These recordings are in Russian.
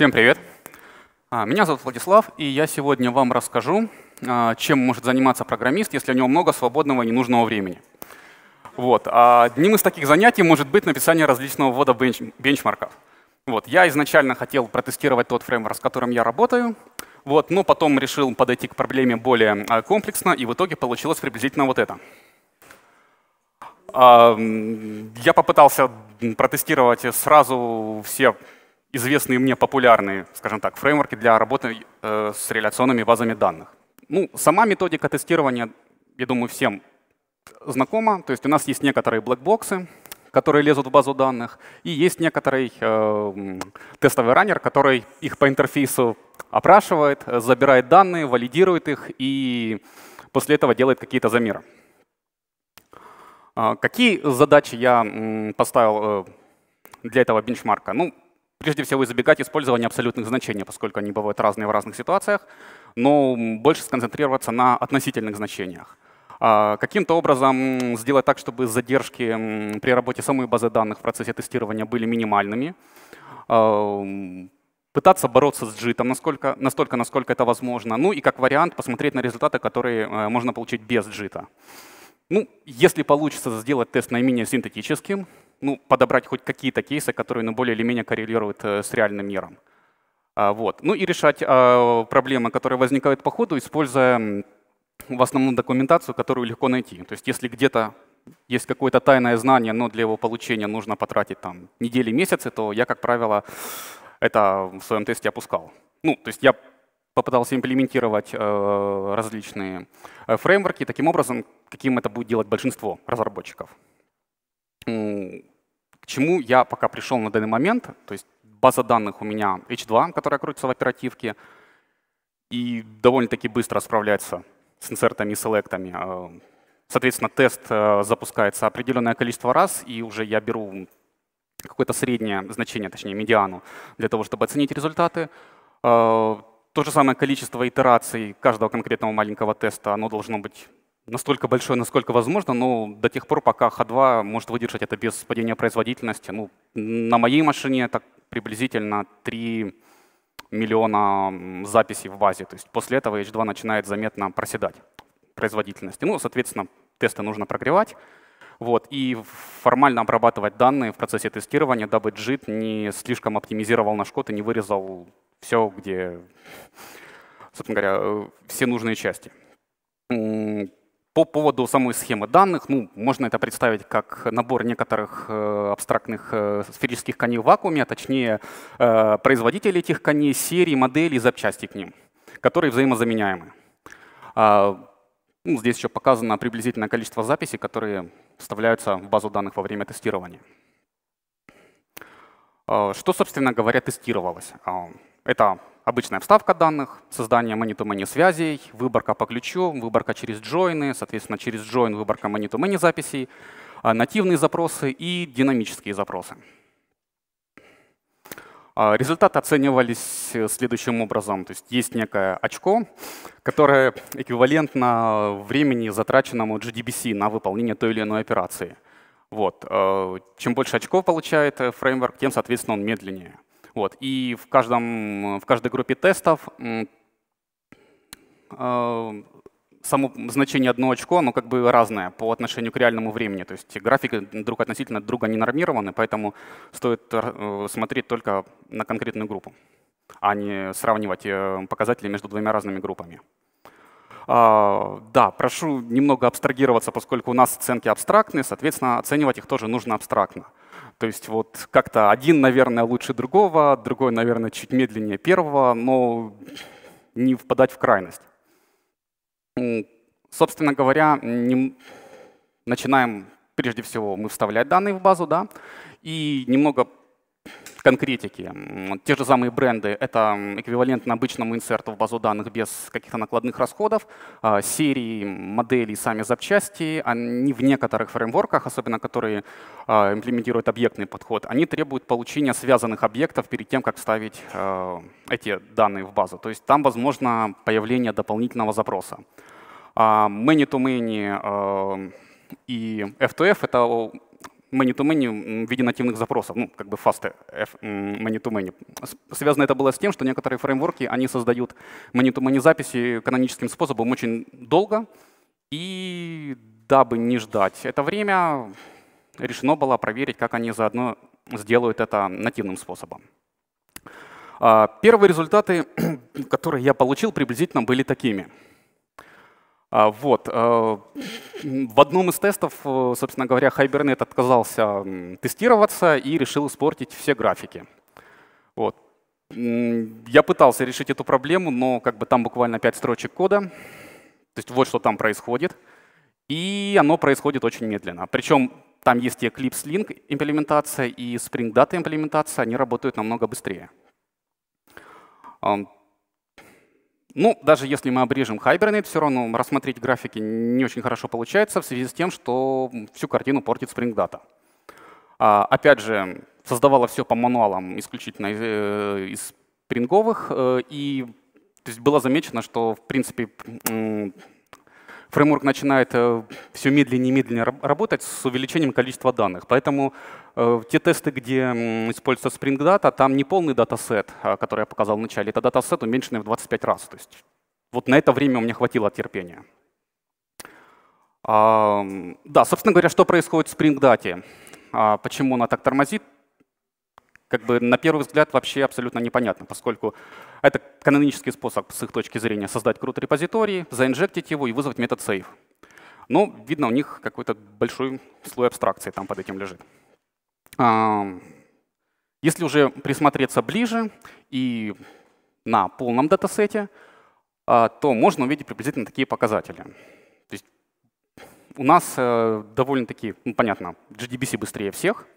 Всем привет! А, меня зовут Владислав, и я сегодня вам расскажу, а, чем может заниматься программист, если у него много свободного и ненужного времени. Вот. А одним из таких занятий может быть написание различного ввода бенчмарков. Вот. Я изначально хотел протестировать тот фреймворк, с которым я работаю, вот, но потом решил подойти к проблеме более комплексно, и в итоге получилось приблизительно вот это. Я попытался протестировать сразу все известные мне популярные, скажем так, фреймворки для работы э, с реляционными базами данных. Ну, сама методика тестирования, я думаю, всем знакома. То есть у нас есть некоторые блэкбоксы, которые лезут в базу данных, и есть некоторый э, тестовый раннер, который их по интерфейсу опрашивает, э, забирает данные, валидирует их и после этого делает какие-то замеры. А, какие задачи я поставил э, для этого бенчмарка? Ну, Прежде всего, избегать использования абсолютных значений, поскольку они бывают разные в разных ситуациях, но больше сконцентрироваться на относительных значениях. А, каким-то образом сделать так, чтобы задержки при работе самой базы данных в процессе тестирования были минимальными. А, пытаться бороться с джитом насколько, настолько, насколько это возможно. Ну и как вариант посмотреть на результаты, которые э, можно получить без джита. Ну, если получится сделать тест наименее синтетическим, ну, подобрать хоть какие-то кейсы, которые ну, более или менее коррелируют э, с реальным миром. А, вот. Ну и решать а, проблемы, которые возникают по ходу, используя в основном документацию, которую легко найти. То есть если где-то есть какое-то тайное знание, но для его получения нужно потратить там недели, месяцы, то я, как правило, это в своем тесте опускал. Ну, то есть я попытался имплементировать э, различные э, фреймворки таким образом, каким это будет делать большинство разработчиков. Ну, к чему я пока пришел на данный момент, то есть база данных у меня H2, которая крутится в оперативке, и довольно-таки быстро справляется с инсертами и селектами. Э, соответственно, тест э, запускается определенное количество раз, и уже я беру какое-то среднее значение, точнее медиану, для того, чтобы оценить результаты. Э, то же самое количество итераций каждого конкретного маленького теста, оно должно быть настолько большой, насколько возможно, но до тех пор, пока Х2 может выдержать это без падения производительности. Ну, на моей машине это приблизительно 3 миллиона записей в базе. То есть после этого H2 начинает заметно проседать производительности. Ну, соответственно, тесты нужно прогревать. Вот, и формально обрабатывать данные в процессе тестирования, дабы JIT не слишком оптимизировал наш код и не вырезал все, где, собственно говоря, э, все нужные части. По поводу самой схемы данных, ну, можно это представить как набор некоторых э, абстрактных э, сферических коней в вакууме, а точнее э, производители этих коней, серии, моделей, запчасти к ним, которые взаимозаменяемы. А, ну, здесь еще показано приблизительное количество записей, которые вставляются в базу данных во время тестирования. А, что, собственно говоря, тестировалось? А, это обычная обставка данных, создание many-to-many -many связей, выборка по ключу, выборка через джойны, соответственно, через джойн выборка many-to-many -many записей, а, нативные запросы и динамические запросы. А, результаты оценивались э, следующим образом. То есть есть некое очко, которое эквивалентно времени, затраченному GDBC на выполнение той или иной операции. Вот. Э, чем больше очков получает э, фреймворк, тем, соответственно, он медленнее. Вот. И в, каждом, в каждой группе тестов э, само значение одно очко, оно как бы разное по отношению к реальному времени. То есть графики друг относительно друга не нормированы, поэтому стоит э, смотреть только на конкретную группу, а не сравнивать э, показатели между двумя разными группами. А, да, прошу немного абстрагироваться, поскольку у нас оценки абстрактные, соответственно, оценивать их тоже нужно абстрактно. То есть вот как-то один, наверное, лучше другого, другой, наверное, чуть медленнее первого, но не впадать в крайность. Собственно говоря, не... начинаем, прежде всего, мы вставлять данные в базу, да, и немного конкретики. Те же самые бренды — это эквивалентно обычному инсерту в базу данных без каких-то накладных расходов. А, серии, модели, сами запчасти, они в некоторых фреймворках, особенно которые а, имплементируют объектный подход, они требуют получения связанных объектов перед тем, как вставить а, эти данные в базу. То есть там возможно появление дополнительного запроса. Many-to-many -many, и F2F — это many-to-many в виде нативных запросов, ну, как бы fast many-to-many. Связано это было с тем, что некоторые фреймворки, они создают many-to-many записи каноническим способом очень долго, и дабы не ждать это время, решено было проверить, как они заодно сделают это нативным способом. А, первые результаты, которые я получил, приблизительно были такими — а, вот. Э, в одном из тестов, э, собственно говоря, Hibernate отказался тестироваться и решил испортить все графики. Вот. Я пытался решить эту проблему, но как бы там буквально 5 строчек кода. То есть вот что там происходит. И оно происходит очень медленно. Причем там есть и Eclipse Link имплементация, и Spring Data имплементация, они работают намного быстрее. Ну, даже если мы обрежем Hibernate, все равно рассмотреть графики не очень хорошо получается в связи с тем, что всю картину портит Spring Data. А, опять же, создавала все по мануалам исключительно из, э, из спринговых, э, и то есть было замечено, что, в принципе, фреймворк начинает э, все медленнее и медленнее работать с увеличением количества данных. Поэтому э, те тесты, где используется Spring Data, там не полный датасет, а, который я показал в начале, это датасет, уменьшенный в 25 раз. То есть вот на это время у меня хватило терпения. Да, собственно говоря, что происходит в Spring Data? А, почему она так тормозит? как бы на первый взгляд вообще абсолютно непонятно, поскольку это канонический способ с их точки зрения создать крутой репозиторий, заинжектить его и вызвать метод save. Но ну, видно, у них какой-то большой слой абстракции там под этим лежит. Если уже присмотреться ближе и на полном датасете, а, то можно увидеть приблизительно такие показатели. То есть у нас э, довольно-таки, ну, понятно, GDBC быстрее всех —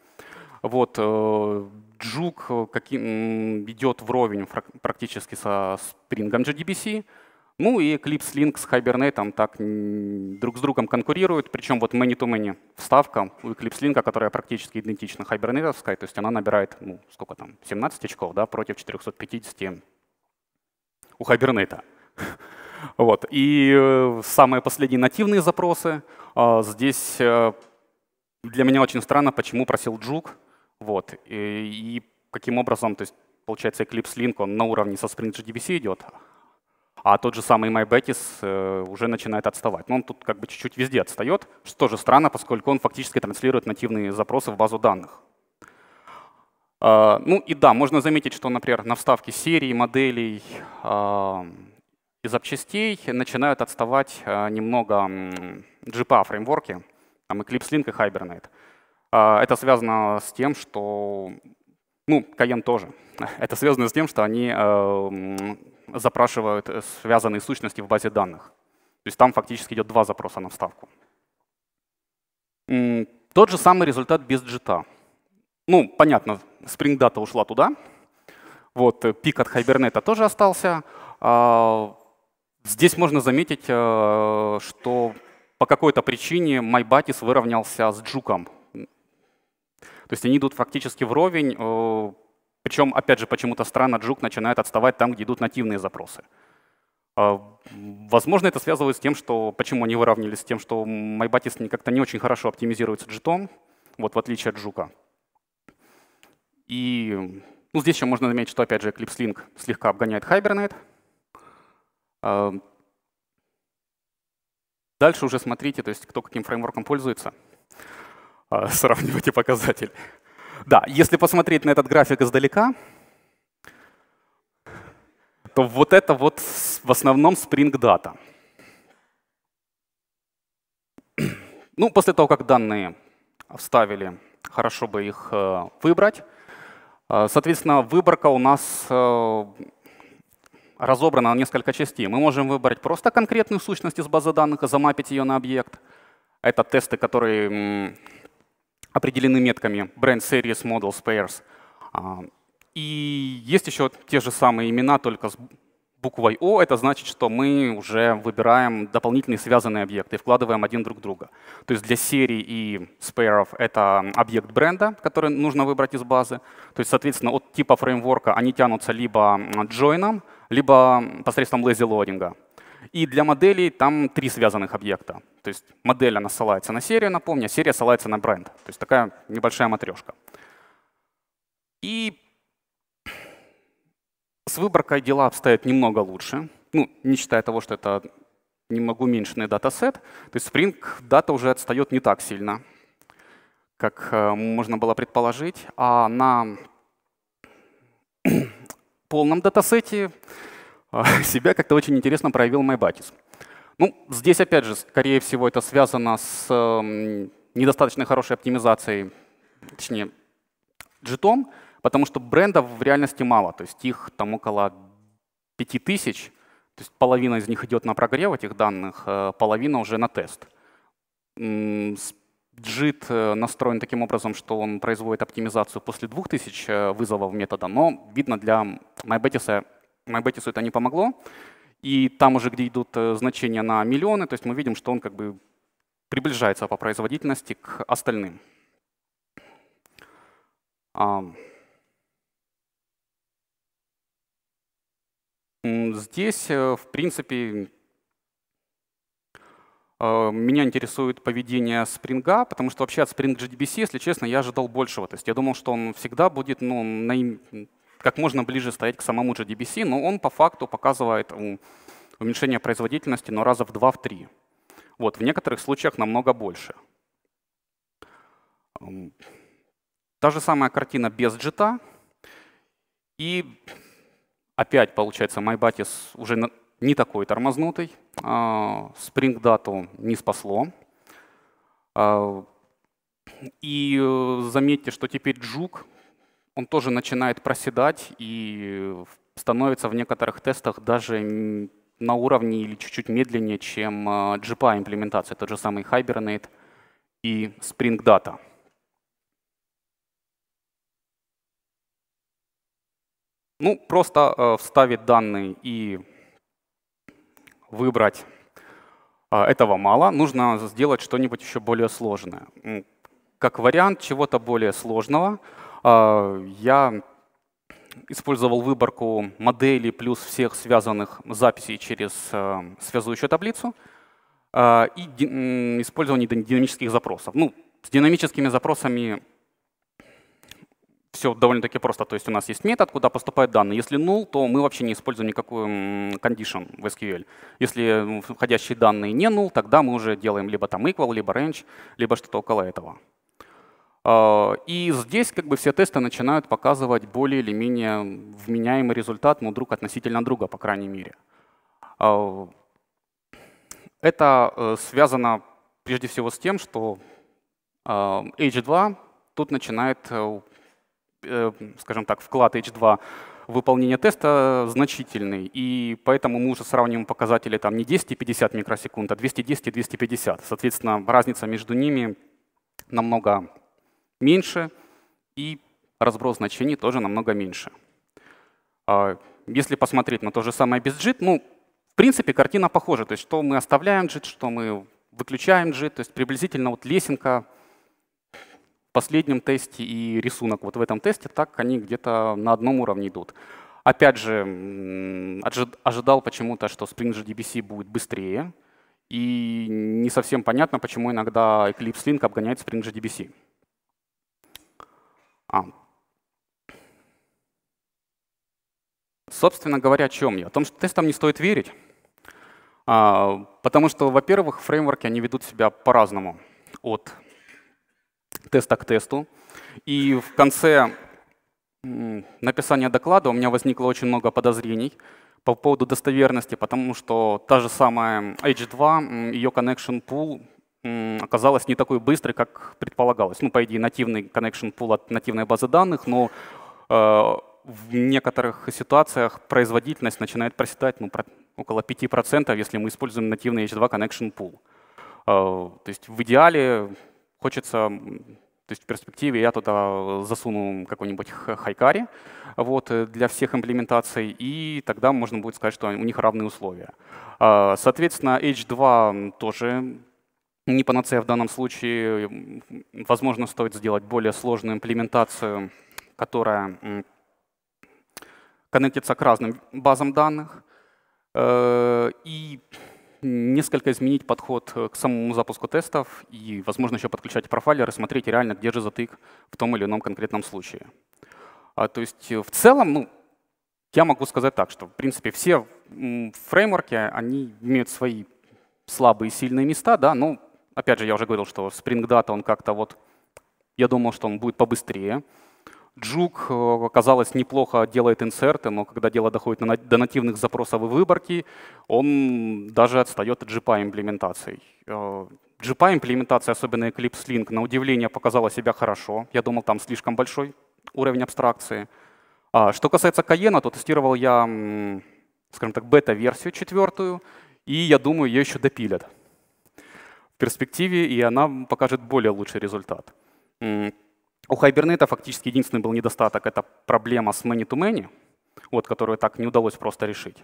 вот, э, Джук э, идет вровень практически со Spring JDBC. Ну и Eclipse Link с Hibernate там так друг с другом конкурируют, причем вот many-to-many -many вставка у Eclipse Link, которая практически идентична Hibernate, то есть она набирает, ну, сколько там, 17 очков, да, против 450 у Hibernate. Вот. И э, самые последние нативные запросы. А, здесь для меня очень странно, почему просил Джук, вот. И, и каким образом, то есть получается Eclipse Link, он на уровне со Spring JDBC идет, а тот же самый MyBetis э, уже начинает отставать. Но он тут как бы чуть-чуть везде отстает, что тоже странно, поскольку он фактически транслирует нативные запросы в базу данных. А, ну и да, можно заметить, что, например, на вставке серий, моделей а, и запчастей начинают отставать а, немного GPA фреймворки, там Eclipse Link и Hibernate. А, это связано с тем, что... Ну, Каен тоже. Это связано с тем, что они э, запрашивают связанные сущности в базе данных. То есть там фактически идет два запроса на вставку. Тот же самый результат без джита. Ну, понятно, Spring Data ушла туда. Вот, э, пик от Hibernate тоже остался. А, здесь можно заметить, э, что по какой-то причине MyBatis выровнялся с джуком. То есть они идут фактически вровень, э, причем, опять же, почему-то странно Джук начинает отставать там, где идут нативные запросы. А, возможно, это связывается с тем, что почему они выравнивались с тем, что MyBatis как-то не очень хорошо оптимизируется джитом, вот в отличие от Жука. И ну, здесь еще можно заметить, что опять же Eclipse Link слегка обгоняет Hibernate. А, дальше уже смотрите, то есть кто каким фреймворком пользуется. А, сравнивать и показатели. Да, если посмотреть на этот график издалека, то вот это вот в основном Spring Data. Ну, после того, как данные вставили, хорошо бы их э, выбрать. Э, соответственно, выборка у нас э, разобрана на несколько частей. Мы можем выбрать просто конкретную сущность из базы данных и замапить ее на объект. Это тесты, которые определены метками Brand Series Models Pairs. А, и есть еще те же самые имена, только с буквой O. Это значит, что мы уже выбираем дополнительные связанные объекты и вкладываем один друг друга. То есть для серии и спейров это объект бренда, который нужно выбрать из базы. То есть, соответственно, от типа фреймворка они тянутся либо джойном, либо посредством лэзи-лоадинга. И для моделей там три связанных объекта. То есть модель, она ссылается на серию, напомню, а серия ссылается на бренд. То есть такая небольшая матрешка. И с выборкой дела обстоят немного лучше. Ну, не считая того, что это немного уменьшенный датасет. То есть Spring дата уже отстает не так сильно, как э, можно было предположить. А на полном датасете себя как-то очень интересно проявил MyBattis. Ну, здесь, опять же, скорее всего, это связано с эм, недостаточно хорошей оптимизацией, точнее, джитом, потому что брендов в реальности мало, то есть их там около 5000, то есть половина из них идет на прогрев этих данных, э, половина уже на тест. Джит э, настроен таким образом, что он производит оптимизацию после 2000 э, вызовов метода, но видно для MyBetis MyBetis это не помогло. И там уже, где идут э, значения на миллионы, то есть мы видим, что он как бы приближается по производительности к остальным. Здесь, э, в принципе, э, меня интересует поведение спринга, потому что вообще от Spring JDBC, если честно, я ожидал большего. То есть я думал, что он всегда будет ну, наим как можно ближе стоять к самому JDBC, но он по факту показывает уменьшение производительности, но раза в два в три. Вот, в некоторых случаях намного больше. Та же самая картина без джита. И опять получается MyBatis уже не такой тормознутый. А, Spring дату не спасло. А, и э, заметьте, что теперь джук он тоже начинает проседать и становится в некоторых тестах даже на уровне или чуть-чуть медленнее, чем а, GPA имплементация, тот же самый Hibernate и Spring Data. Ну, просто а, вставить данные и выбрать а, этого мало. Нужно сделать что-нибудь еще более сложное. Как вариант чего-то более сложного — а, я использовал выборку моделей плюс всех связанных записей через э, связующую таблицу э, и использование динамических запросов. Ну, с динамическими запросами все довольно-таки просто. То есть у нас есть метод, куда поступают данные. Если null, то мы вообще не используем никакую condition в SQL. Если входящие данные не null, тогда мы уже делаем либо там equal, либо range, либо что-то около этого. А, и здесь как бы все тесты начинают показывать более или менее вменяемый результат, ну, друг относительно друга, по крайней мере. А, это э, связано прежде всего с тем, что а, H2 тут начинает, э, э, скажем так, вклад H2 выполнения теста значительный, и поэтому мы уже сравниваем показатели там не 10 50 микросекунд, а 210 и 250. Соответственно, разница между ними намного меньше, и разброс значений тоже намного меньше. А, если посмотреть на то же самое без JIT, ну, в принципе, картина похожа. То есть что мы оставляем JIT, что мы выключаем JIT. То есть приблизительно вот лесенка в последнем тесте и рисунок вот в этом тесте, так они где-то на одном уровне идут. Опять же, ожидал почему-то, что Spring JDBC будет быстрее. И не совсем понятно, почему иногда Eclipse Link обгоняет Spring JDBC. А. Собственно говоря, о чем я? О том, что тестам не стоит верить, а, потому что, во-первых, фреймворки они ведут себя по-разному от теста к тесту. И в конце написания доклада у меня возникло очень много подозрений по поводу достоверности, потому что та же самая H2, ее connection pool оказалась не такой быстрой, как предполагалось. Ну, по идее, нативный connection pool от нативной базы данных, но э, в некоторых ситуациях производительность начинает проседать ну, около 5%, если мы используем нативный H2 Connection Pool. Э, то есть в идеале хочется, то есть в перспективе я туда засуну какой-нибудь хайкари вот, э, для всех имплементаций, и тогда можно будет сказать, что у них равные условия. Соответственно, H2 тоже не панацея в данном случае. Возможно, стоит сделать более сложную имплементацию, которая коннектится к разным базам данных э, и несколько изменить подход э, к самому запуску тестов и, возможно, еще подключать профайлер и смотреть реально, где же затык в том или ином конкретном случае. А, то есть э, в целом, ну, я могу сказать так, что, в принципе, все фреймворки, они имеют свои слабые и сильные места, да, но Опять же, я уже говорил, что Spring Data, он как-то вот, я думал, что он будет побыстрее. Джук, э, казалось, неплохо делает инсерты, но когда дело доходит до нативных запросов и выборки, он даже отстает от GPA имплементации э, GPA имплементация, особенно Eclipse Link, на удивление показала себя хорошо. Я думал, там слишком большой уровень абстракции. А что касается Cayenne, то тестировал я, скажем так, бета-версию четвертую, и я думаю, ее еще допилят в перспективе, и она покажет более лучший результат. У Хайбернета фактически единственный был недостаток — это проблема с many to -many, вот, которую так не удалось просто решить.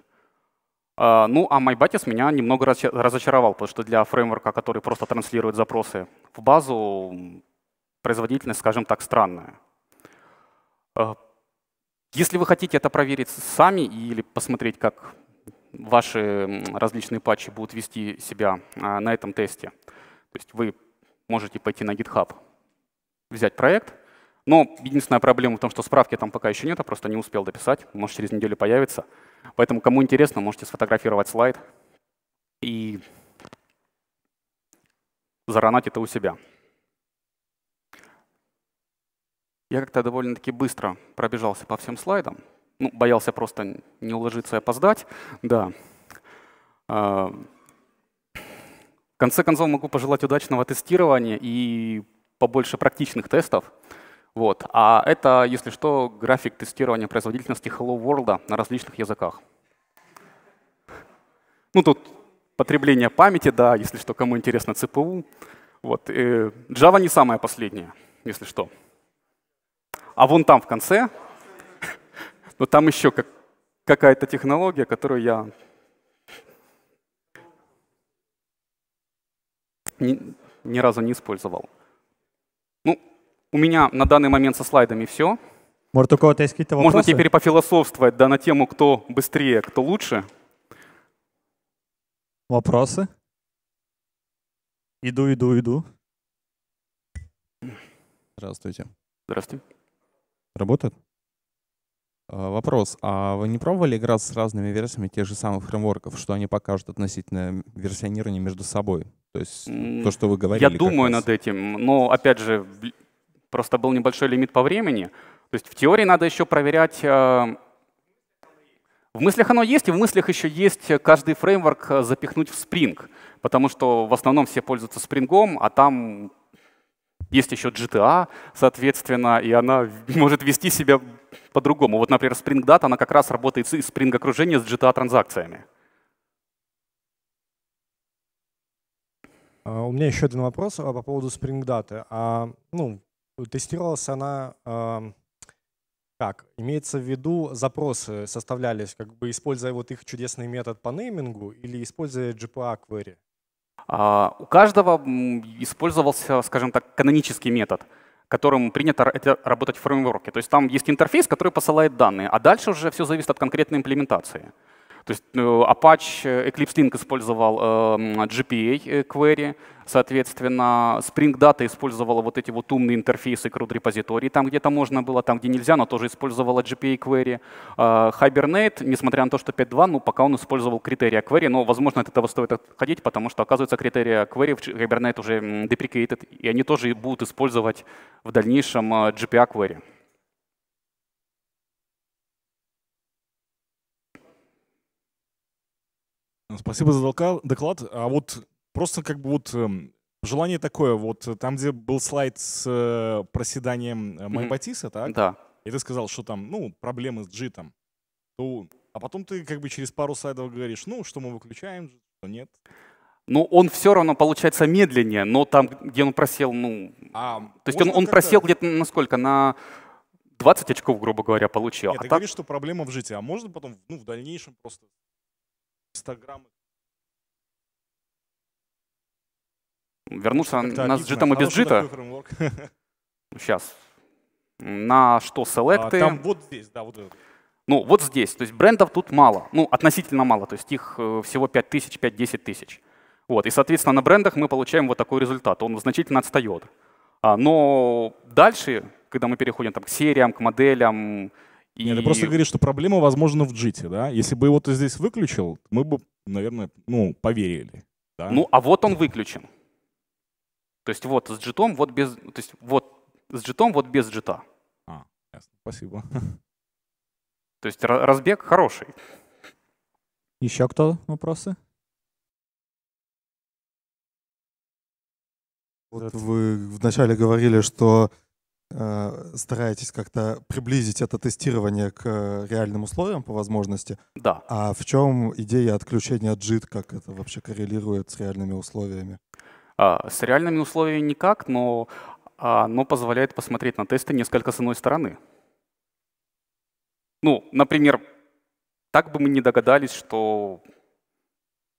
А, ну, а MyBatis меня немного разочаровал, потому что для фреймворка, который просто транслирует запросы в базу, производительность, скажем так, странная. А, если вы хотите это проверить сами или посмотреть, как ваши различные патчи будут вести себя а, на этом тесте. То есть вы можете пойти на GitHub, взять проект, но единственная проблема в том, что справки там пока еще нет, а просто не успел дописать, может через неделю появится. Поэтому кому интересно, можете сфотографировать слайд и заранать это у себя. Я как-то довольно-таки быстро пробежался по всем слайдам, ну, боялся просто не уложиться и опоздать, да. А, в конце концов, могу пожелать удачного тестирования и побольше практичных тестов. Вот. А это, если что, график тестирования производительности Hello World на различных языках. Ну, тут потребление памяти, да, если что, кому интересно, CPU. Вот. Э, Java не самая последняя, если что. А вон там в конце но там еще как, какая-то технология, которую я ни, ни разу не использовал. Ну, у меня на данный момент со слайдами все. Может, у кого-то есть какие-то вопросы? Можно теперь пофилософствовать да, на тему, кто быстрее, кто лучше. Вопросы? Иду, иду, иду. Здравствуйте. Здравствуйте. Работает? Э, вопрос, а вы не пробовали играть с разными версиями тех же самых фреймворков, что они покажут относительно версионирования между собой? То есть то, что вы говорили. Я думаю раз. над этим, но опять же, просто был небольшой лимит по времени. То есть в теории надо еще проверять... Э, в мыслях оно есть, и в мыслях еще есть каждый фреймворк э, запихнуть в Spring, потому что в основном все пользуются Spring, а там есть еще GTA, соответственно, и она может вести себя по-другому. Вот, например, Spring Data, она как раз работает из Spring окружения с GTA транзакциями. А, у меня еще один вопрос а, по поводу Spring Data. А, ну, тестировалась она а, как? Имеется в виду, запросы составлялись, как бы используя вот их чудесный метод по неймингу или используя GPA query? А, у каждого использовался, скажем так, канонический метод, которым принято работать в фреймворке. То есть там есть интерфейс, который посылает данные, а дальше уже все зависит от конкретной имплементации. То есть ну, Apache э, Eclipse Link использовал э, GPA э, query, соответственно, Spring Data использовала вот эти вот умные интерфейсы CRUD root-репозитории, там где-то можно было, там где нельзя, но тоже использовала GPA query. Hibernate, несмотря на то, что 5.2, ну пока он использовал критерия query, но, возможно, от этого стоит отходить, потому что, оказывается, критерия query в Hibernate уже deprecated, и они тоже будут использовать в дальнейшем GPA query. Спасибо за доклад. А вот просто как бы вот эм, желание такое, вот э, там, где был слайд с э, проседанием э, Майбатиса, mm-hmm. так? Да. И ты сказал, что там, ну, проблемы с джитом. То, а потом ты как бы через пару слайдов говоришь, ну, что мы выключаем, что нет. Ну, он все равно получается медленнее, но там, где он просел, ну... А, то есть он, он просел где-то на сколько? На 20 очков, грубо говоря, получил. Нет, а ты так... говоришь, что проблема в житии, а можно потом ну, в дальнейшем просто Инстаграм. Вернуться на с джитом и без джита? Сейчас. На что селекты? А, там вот здесь, да, вот это. Ну, вот здесь. То есть брендов тут мало. Ну, относительно мало. То есть их э, всего 5 тысяч, 5-10 тысяч. Вот. И, соответственно, на брендах мы получаем вот такой результат. Он значительно отстает. А, но дальше, когда мы переходим там, к сериям, к моделям, и... Нет, ты просто говоришь, что проблема, возможно, в джите, да? Если бы его ты здесь выключил, мы бы, наверное, ну, поверили. Да? Ну, а вот он выключен. То есть вот с джитом, вот без... То есть вот с джитом, вот без джита. А, ясно. Спасибо. То есть разбег хороший. Еще кто вопросы? Вот вы вначале говорили, что Э, стараетесь как-то приблизить это тестирование к э, реальным условиям по возможности. Да. А в чем идея отключения от JIT, как это вообще коррелирует с реальными условиями? А, с реальными условиями никак, но оно а, позволяет посмотреть на тесты несколько с иной стороны. Ну, например, так бы мы не догадались, что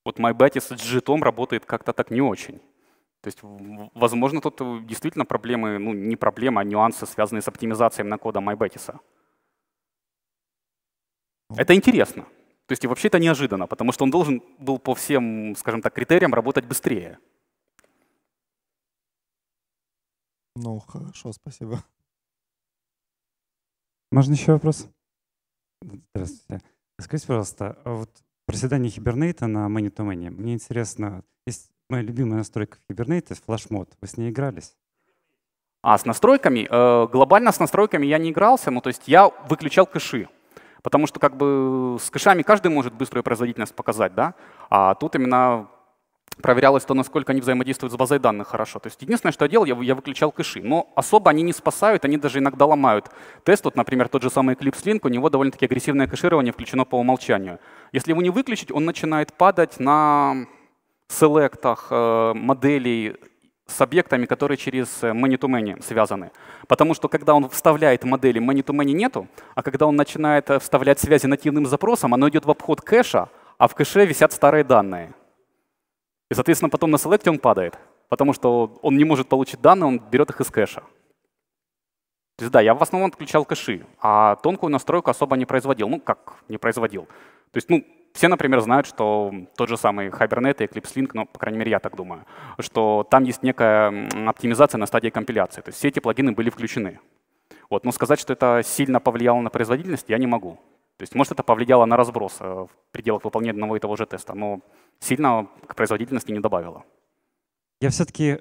вот MyBetis с JIT работает как-то так не очень. То есть, возможно, тут э, действительно проблемы, ну не проблемы, а нюансы, связанные с оптимизацией на многода MyBetis. Ну. Это интересно. То есть и вообще это неожиданно, потому что он должен был по всем, скажем так, критериям работать быстрее. Ну, хорошо, спасибо. Можно еще вопрос? Здравствуйте. Скажите, пожалуйста, а вот проседание Хибернейта на Many to Many. Мне интересно, есть Моя любимая настройка в Kubernetes — флешмод. Вы с ней игрались? А, с настройками? Э, глобально с настройками я не игрался, ну то есть я выключал кэши. Потому что как бы с кэшами каждый может быструю производительность показать, да? А тут именно проверялось то, насколько они взаимодействуют с базой данных хорошо. То есть единственное, что я делал, я, я выключал кэши. Но особо они не спасают, они даже иногда ломают тест. Вот, например, тот же самый Eclipse Link, у него довольно-таки агрессивное кэширование включено по умолчанию. Если его не выключить, он начинает падать на селектах э, моделей с объектами, которые через many to many связаны. Потому что когда он вставляет модели, many to many нету, а когда он начинает э, вставлять связи нативным запросом, оно идет в обход кэша, а в кэше висят старые данные. И, соответственно, потом на селекте он падает, потому что он не может получить данные, он берет их из кэша. То есть да, я в основном отключал кэши, а тонкую настройку особо не производил. Ну как не производил? То есть, ну, все, например, знают, что тот же самый Hibernate и Eclipse Link, ну, по крайней мере, я так думаю, что там есть некая оптимизация на стадии компиляции. То есть все эти плагины были включены. Вот. Но сказать, что это сильно повлияло на производительность, я не могу. То есть, может, это повлияло на разброс э, в пределах выполнения одного и того же теста, но сильно к производительности не добавило. Я все-таки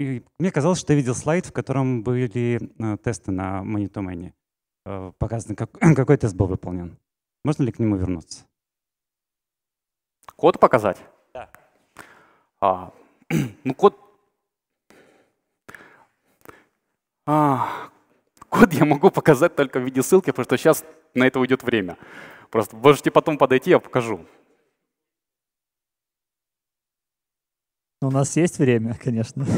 мне казалось, что я видел слайд, в котором были э, тесты на Monitoman. Э, показано, как, какой тест был выполнен. Можно ли к нему вернуться? Код показать? Да. А, ну, код... А, код я могу показать только в виде ссылки, потому что сейчас на это уйдет время. Просто можете потом подойти, я покажу. У нас есть время, конечно.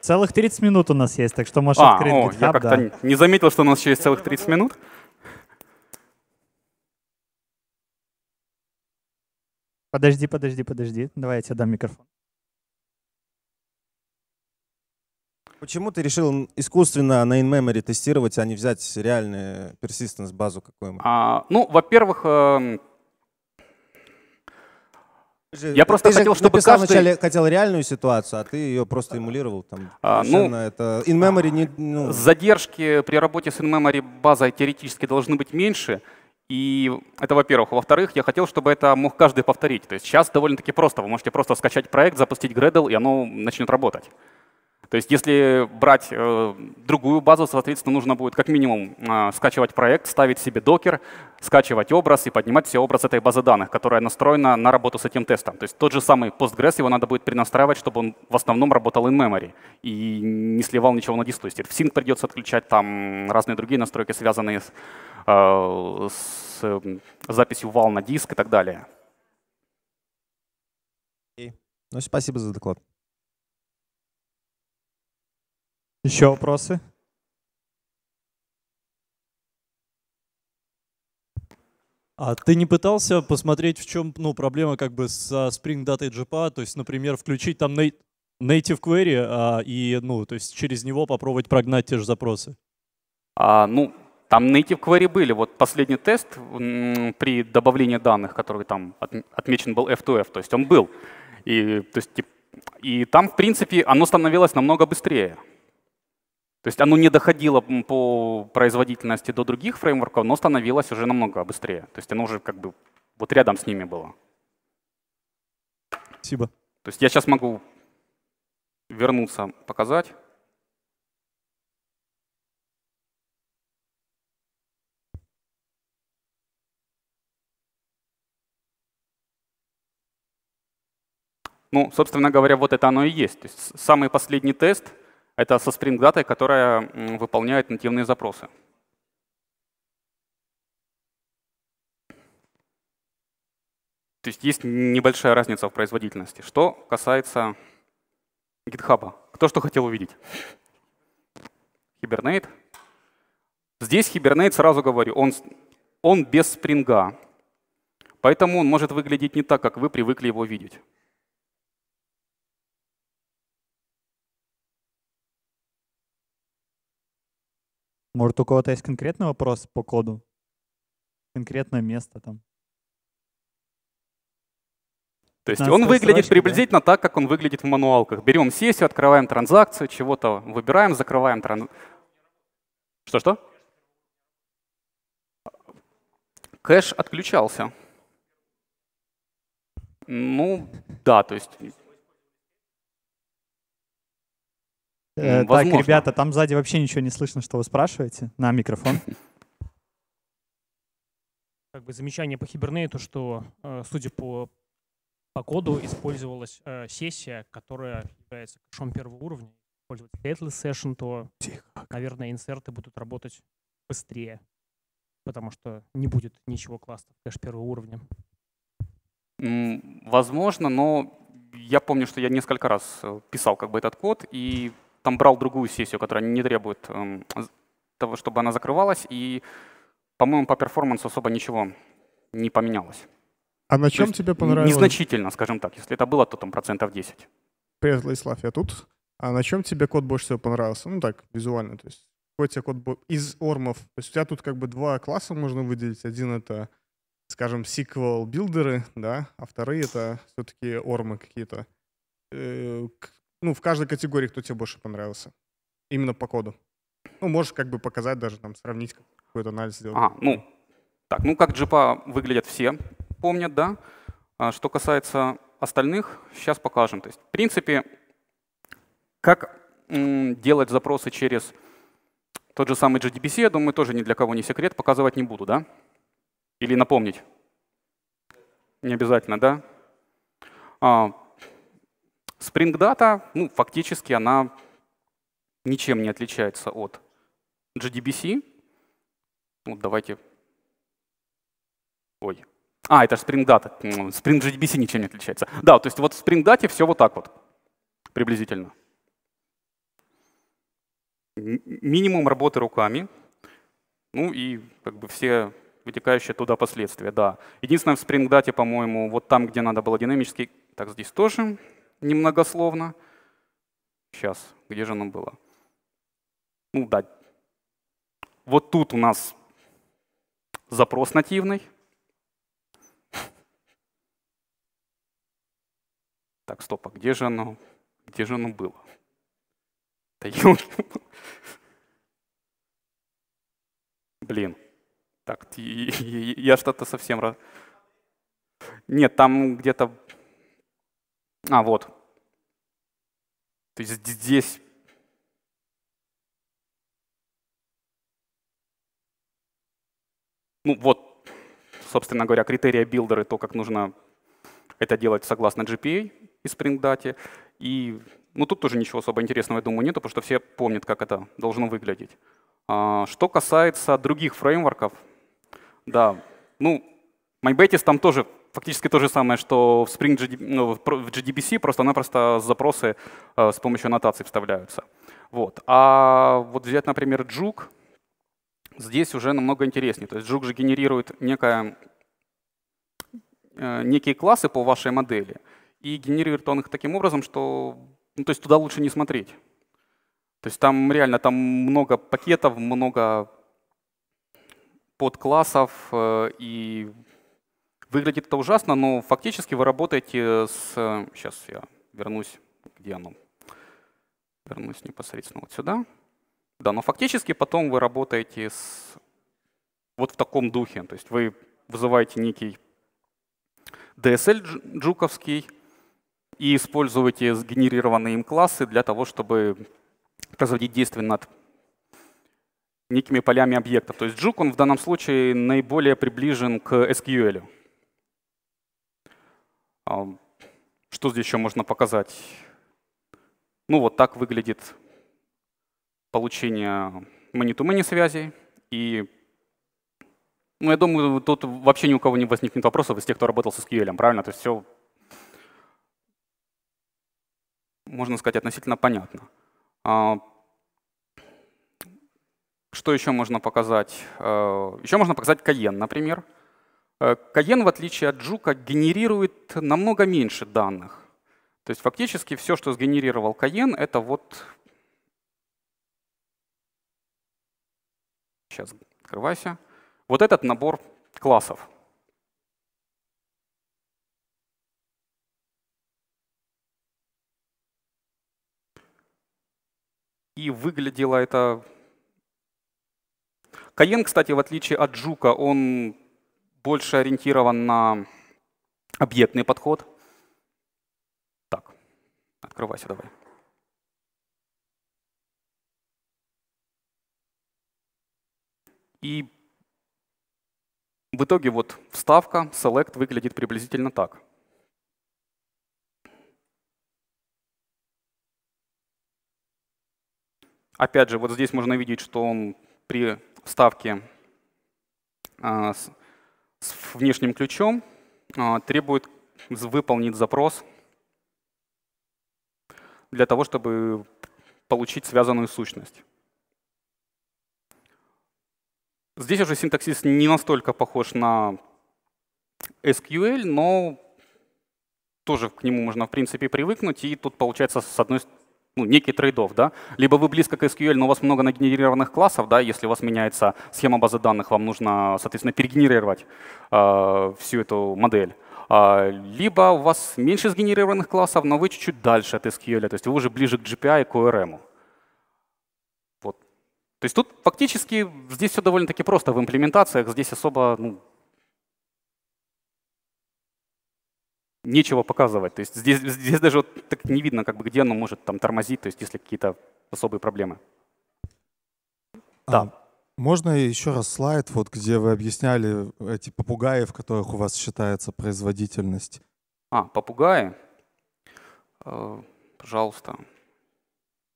Целых 30 минут у нас есть, так что можешь а, открыть о, Я как-то да. не заметил, что у нас еще есть целых 30 минут. Подожди, подожди, подожди. Давай я тебе дам микрофон. Почему ты решил искусственно на in-memory тестировать, а не взять реальную э, persistence базу какую-нибудь? А, ну, во-первых, э же, я просто ты хотел, чтобы написал каждый... вначале хотел реальную ситуацию, а ты ее просто а, эмулировал там. А, ну, это in memory не. Ну... Задержки при работе с in memory базой теоретически должны быть меньше. И это во-первых. Во-вторых, я хотел, чтобы это мог каждый повторить. То есть сейчас довольно-таки просто. Вы можете просто скачать проект, запустить Gradle, и оно начнет работать. То есть если брать э, другую базу, соответственно, нужно будет как минимум э, скачивать проект, ставить себе докер, скачивать образ и поднимать все образ этой базы данных, которая настроена на работу с этим тестом. То есть тот же самый Postgres, его надо будет перенастраивать, чтобы он в основном работал in-memory и не сливал ничего на диск. То есть в sync придется отключать там разные другие настройки, связанные с а, с эм, записью вал на диск и так далее. Ну, спасибо за доклад. Еще вопросы? А ты не пытался посмотреть, в чем ну, проблема как бы со Spring Data и JPA? То есть, например, включить там native query а, и ну, то есть через него попробовать прогнать те же запросы? А, ну, там native query были. Вот последний тест при добавлении данных, который там отмечен был F2F, то есть он был. И, то есть, и там, в принципе, оно становилось намного быстрее. То есть оно не доходило по производительности до других фреймворков, но становилось уже намного быстрее. То есть оно уже как бы вот рядом с ними было. Спасибо. То есть я сейчас могу вернуться, показать. Ну, собственно говоря, вот это оно и есть. То есть самый последний тест — это со Spring Data, которая выполняет нативные запросы. То есть есть небольшая разница в производительности. Что касается GitHub. Кто что хотел увидеть? Hibernate. Здесь Hibernate, сразу говорю, он, он без спринга. Поэтому он может выглядеть не так, как вы привыкли его видеть. Может, у кого-то есть конкретный вопрос по коду? Конкретное место там. То есть он выглядит срочка, приблизительно да? так, как он выглядит в мануалках. Берем сессию, открываем транзакцию, чего-то выбираем, закрываем транзакцию. Что-что? Кэш отключался. Ну, да, то есть Э, так, ребята, там сзади вообще ничего не слышно, что вы спрашиваете на микрофон. Как бы замечание по Хибернейту, что, э, судя по, по коду, использовалась э, сессия, которая является кэшом первого уровня. Использовать Stately Session, то, Тихо. наверное, инсерты будут работать быстрее, потому что не будет ничего классного кэш первого уровня. Возможно, но я помню, что я несколько раз э, писал как бы этот код, и там брал другую сессию, которая не требует эм, того, чтобы она закрывалась, и, по-моему, по перформансу особо ничего не поменялось. А на чем то тебе понравилось? Незначительно, скажем так. Если это было, то там процентов 10. Привет, Владислав, я тут. А на чем тебе код больше всего понравился? Ну так, визуально, то есть какой тебе код из ормов? То есть у тебя тут как бы два класса можно выделить. Один это, скажем, SQL билдеры, да, а вторые это все-таки ормы какие-то. Э, ну, в каждой категории, кто тебе больше понравился. Именно по коду. Ну, можешь как бы показать даже, там, сравнить, какой-то анализ сделать. А, ну, так, ну, как джипа выглядят все, помнят, да. А, что касается остальных, сейчас покажем. То есть, в принципе, как делать запросы через тот же самый JDBC, я думаю, тоже ни для кого не секрет, показывать не буду, да? Или напомнить? Не обязательно, да? А, Spring Data, ну, фактически она ничем не отличается от GDBC. Вот ну, давайте... Ой. А, это же Spring Data. Spring GDBC ничем не отличается. Да, то есть вот в Spring Data все вот так вот приблизительно. Минимум работы руками, ну и как бы все вытекающие туда последствия, да. Единственное, в Spring Data, по-моему, вот там, где надо было динамический, так здесь тоже, немногословно. Сейчас, где же оно было? Ну да, вот тут у нас запрос нативный. Так, стоп, а где же оно, где же оно было? Да елки. Блин. Так, я что-то совсем... Нет, там где-то а, вот. То есть здесь Ну вот, собственно говоря, критерия билдеры, то, как нужно это делать согласно GPA и Data И ну, тут тоже ничего особо интересного, я думаю, нету, потому что все помнят, как это должно выглядеть. А, что касается других фреймворков, да, ну, MyBetis там тоже фактически то же самое, что в Spring GD, ну, в GDBC, просто-напросто запросы э, с помощью аннотаций вставляются. Вот. А вот взять, например, Juke, здесь уже намного интереснее. То есть Juke же генерирует некое, э, некие классы по вашей модели, и генерирует он их таким образом, что ну, то есть туда лучше не смотреть. То есть там реально там много пакетов, много подклассов, э, и Выглядит это ужасно, но фактически вы работаете с... Сейчас э, я вернусь, где оно? Вернусь непосредственно вот сюда. Да, но фактически потом вы работаете с... вот в таком духе. То есть вы вызываете некий DSL джуковский и используете сгенерированные им классы для того, чтобы производить действие над некими полями объектов. То есть Juke, он в данном случае наиболее приближен к SQL. А, что здесь еще можно показать? Ну вот так выглядит получение money-to-money связей. И ну, я думаю, тут вообще ни у кого не возникнет вопросов из тех, кто работал с SQL, правильно? То есть все, можно сказать, относительно понятно. А, что еще можно показать? Э, еще можно показать Cayenne, например. Э, Каен, в отличие от Джука, генерирует намного меньше данных. То есть фактически все, что сгенерировал Каен, это вот... Сейчас, открывайся. Вот этот набор классов. И выглядело это... Каен, кстати, в отличие от Джука, он больше ориентирован на объектный подход. Так, открывайся давай. И в итоге вот вставка select выглядит приблизительно так. Опять же, вот здесь можно видеть, что он при вставке а, с внешним ключом а, требует выполнить запрос для того, чтобы получить связанную сущность. Здесь уже синтаксис не настолько похож на SQL, но тоже к нему можно, в принципе, привыкнуть. И тут получается, с одной ну, некий трейдов, да? Либо вы близко к SQL, но у вас много нагенерированных классов, да, если у вас меняется схема базы данных, вам нужно, соответственно, перегенерировать э, всю эту модель. А, либо у вас меньше сгенерированных классов, но вы чуть-чуть дальше от SQL, то есть вы уже ближе к GPI и к ORM. Эм. Вот. То есть тут фактически здесь все довольно-таки просто в имплементациях, здесь особо ну, нечего показывать. То есть здесь, здесь даже вот так не видно, как бы, где оно может там тормозить, то есть если какие-то особые проблемы. А да. А, можно еще раз слайд, вот где вы объясняли эти попугаи, в которых у вас считается производительность? А, попугаи? Э, пожалуйста. Пожалуйста.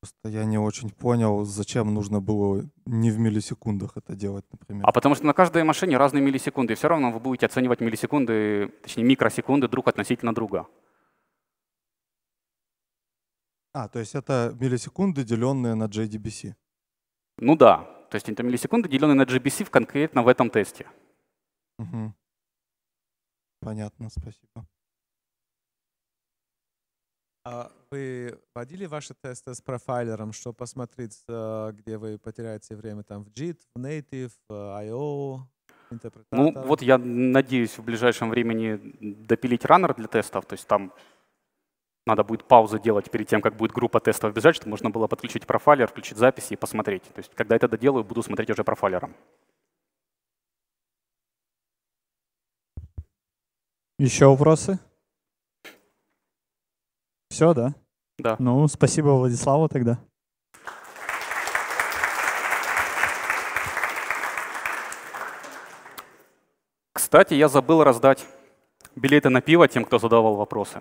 Просто я не очень понял, зачем нужно было не в миллисекундах это делать, например. А потому что на каждой машине разные миллисекунды, и все равно вы будете оценивать миллисекунды, точнее микросекунды друг относительно друга. А, то есть это миллисекунды, деленные на JDBC? Ну да, то есть это миллисекунды, деленные на JDBC в конкретно в этом тесте. Угу. Понятно, спасибо. А вы вводили ваши тесты с профайлером, чтобы посмотреть, э, где вы потеряете время там в JIT, в Native, в I.O.? Ну, вот я надеюсь в ближайшем времени допилить раннер для тестов, то есть там надо будет паузу делать перед тем, как будет группа тестов бежать, чтобы можно было подключить профайлер, включить записи и посмотреть. То есть когда это доделаю, буду смотреть уже профайлером. Еще вопросы? Все, да? Да. Ну, спасибо Владиславу тогда. Кстати, я забыл раздать билеты на пиво тем, кто задавал вопросы.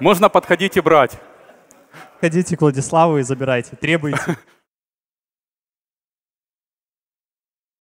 Можно подходить и брать. Ходите к Владиславу и забирайте. Требуйте.